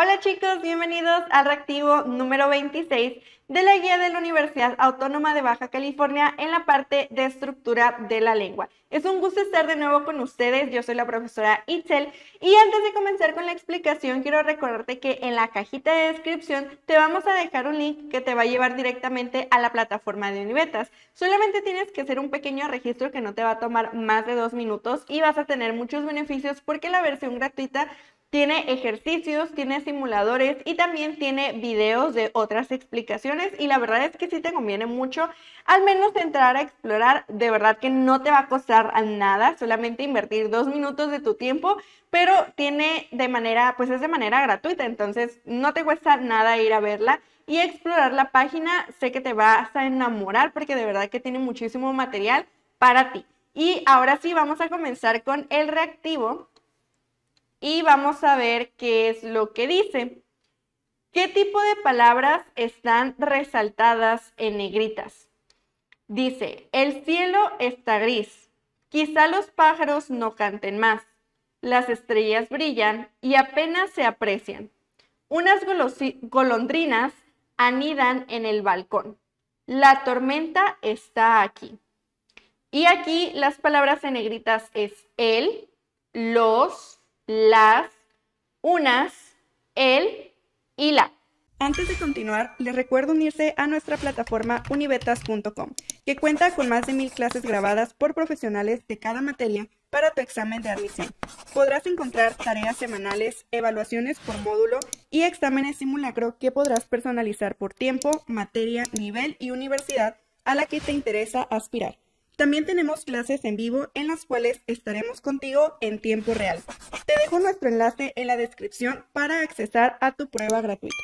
Hola chicos, bienvenidos al reactivo número 26 de la guía de la Universidad Autónoma de Baja California en la parte de estructura de la lengua. Es un gusto estar de nuevo con ustedes, yo soy la profesora Itzel y antes de comenzar con la explicación quiero recordarte que en la cajita de descripción te vamos a dejar un link que te va a llevar directamente a la plataforma de Univetas. Solamente tienes que hacer un pequeño registro que no te va a tomar más de dos minutos y vas a tener muchos beneficios porque la versión gratuita tiene ejercicios, tiene simuladores y también tiene videos de otras explicaciones y la verdad es que sí te conviene mucho al menos entrar a explorar. De verdad que no te va a costar nada, solamente invertir dos minutos de tu tiempo, pero tiene de manera, pues es de manera gratuita, entonces no te cuesta nada ir a verla y explorar la página. Sé que te vas a enamorar porque de verdad que tiene muchísimo material para ti. Y ahora sí, vamos a comenzar con el reactivo, y vamos a ver qué es lo que dice. ¿Qué tipo de palabras están resaltadas en negritas? Dice, el cielo está gris, quizá los pájaros no canten más, las estrellas brillan y apenas se aprecian. Unas golondrinas anidan en el balcón. La tormenta está aquí. Y aquí las palabras en negritas es el, los, las, unas, el y la. Antes de continuar, les recuerdo unirse a nuestra plataforma univetas.com, que cuenta con más de mil clases grabadas por profesionales de cada materia para tu examen de admisión. Podrás encontrar tareas semanales, evaluaciones por módulo y exámenes simulacro que podrás personalizar por tiempo, materia, nivel y universidad a la que te interesa aspirar. También tenemos clases en vivo en las cuales estaremos contigo en tiempo real. Te dejo nuestro enlace en la descripción para accesar a tu prueba gratuita.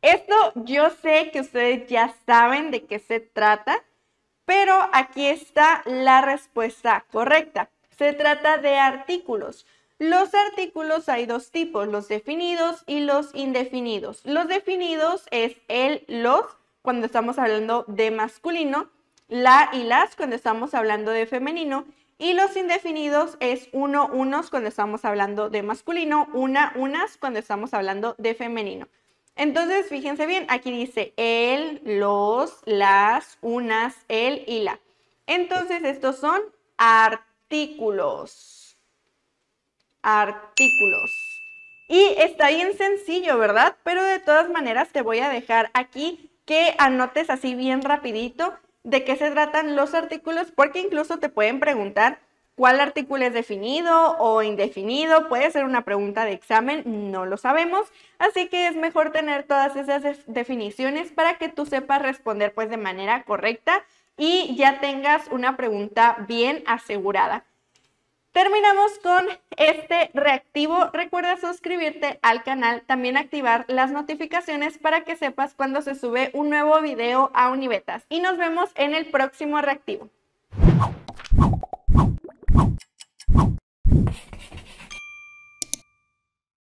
Esto yo sé que ustedes ya saben de qué se trata, pero aquí está la respuesta correcta. Se trata de artículos. Los artículos hay dos tipos, los definidos y los indefinidos. Los definidos es el los cuando estamos hablando de masculino la y las cuando estamos hablando de femenino. Y los indefinidos es uno, unos cuando estamos hablando de masculino, una, unas cuando estamos hablando de femenino. Entonces, fíjense bien, aquí dice el, los, las, unas, el y la. Entonces, estos son artículos. Artículos. Y está bien sencillo, ¿verdad? Pero de todas maneras te voy a dejar aquí que anotes así bien rapidito de qué se tratan los artículos, porque incluso te pueden preguntar cuál artículo es definido o indefinido, puede ser una pregunta de examen, no lo sabemos, así que es mejor tener todas esas definiciones para que tú sepas responder pues de manera correcta y ya tengas una pregunta bien asegurada. Terminamos con este reactivo. Recuerda suscribirte al canal, también activar las notificaciones para que sepas cuando se sube un nuevo video a Univetas. Y nos vemos en el próximo reactivo.